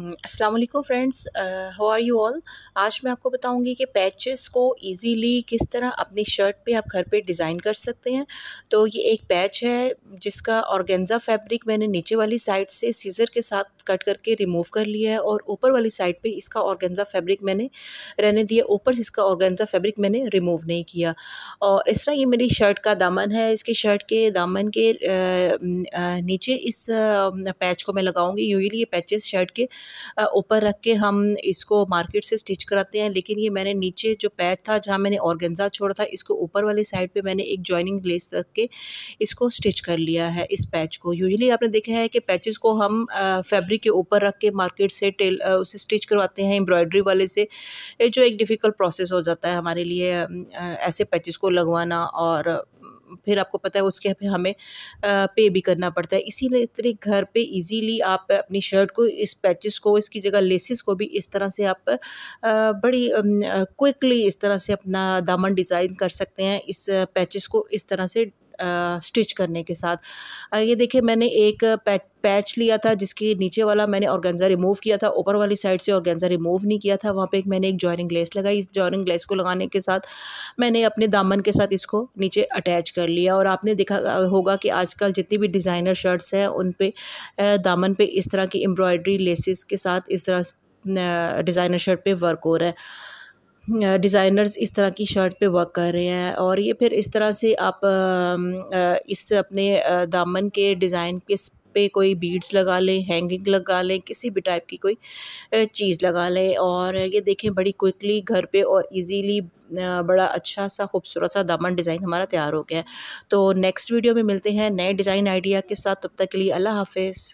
हम्म, अस्सलाम friends how are you all आज मैं आपको बताऊंगी कि पैचेस को इजीली किस तरह अपनी शर्ट पे आप घर पे डिज़ाइन कर सकते हैं तो ये एक पैच है जिसका औरगेंजा फैब्रिक मैंने नीचे वाली साइड से सीज़र के साथ कट करके रिमूव कर लिया है और ऊपर वाली साइड पे इसका ऑर्गेन्ज़ा फैब्रिक मैंने रहने दिया ऊपर से इसका ऑर्गेन्ज़ा फैब्रिक मैंने रिमूव नहीं किया और इस तरह ये मेरी शर्ट का दामन है इसके शर्ट के दामन के नीचे इस पैच को मैं लगाऊँगी यूजली ये पैचेस शर्ट के ऊपर रख के हम इसको मार्केट से स्टिच कराते हैं लेकिन ये मैंने नीचे जो पैच था जहाँ मैंने ऑर्गेंजा छोड़ा था इसको ऊपर वाली साइड पे मैंने एक जॉइनिंग लेस रख के इसको स्टिच कर लिया है इस पैच को यूजली आपने देखा है कि पैचेस को हम फैब्रिक के ऊपर रख के मार्केट से टेल उसे स्टिच करवाते हैं एम्ब्रॉयडरी वाले से जो एक डिफ़िकल्ट प्रोसेस हो जाता है हमारे लिए ऐसे पैचेस को लगवाना और फिर आपको पता है उसके फिर हमें पे भी करना पड़ता है इसीलिए तरह घर पे इजीली आप अपनी शर्ट को इस पैचेस को इसकी जगह लेसिस को भी इस तरह से आप बड़ी क्विकली इस तरह से अपना दामन डिज़ाइन कर सकते हैं इस पैचेस को इस तरह से स्टिच करने के साथ ये देखिए मैंने एक पैक पैच लिया था जिसके नीचे वाला मैंने ऑर्गेन्जा रिमूव किया था ऊपर वाली साइड से ऑर्गेन्जा रिमूव नहीं किया था वहाँ पे एक मैंने एक जॉइनिंग लेस लगाई इस जॉइनिंग लेस को लगाने के साथ मैंने अपने दामन के साथ इसको नीचे अटैच कर लिया और आपने देखा होगा कि आजकल जितनी भी डिज़ाइनर शर्ट्स हैं उन पर दामन पर इस तरह की एम्ब्रॉयड्री लेसिस के साथ इस तरह डिज़ाइनर शर्ट पर वर्क हो रहा है डिज़ाइनर्स इस तरह की शर्ट पे वर्क कर रहे हैं और ये फिर इस तरह से आप इस अपने दामन के डिज़ाइन के पे कोई बीड्स लगा लें हैंगिंग लगा लें किसी भी टाइप की कोई चीज़ लगा लें और ये देखें बड़ी क्विकली घर पे और इजीली बड़ा अच्छा सा खूबसूरत सा दामन डिज़ाइन हमारा तैयार हो गया है तो नेक्स्ट वीडियो में मिलते हैं नए डिज़ाइन आइडिया के साथ तब तक के लिए अल्लाह हाफिज़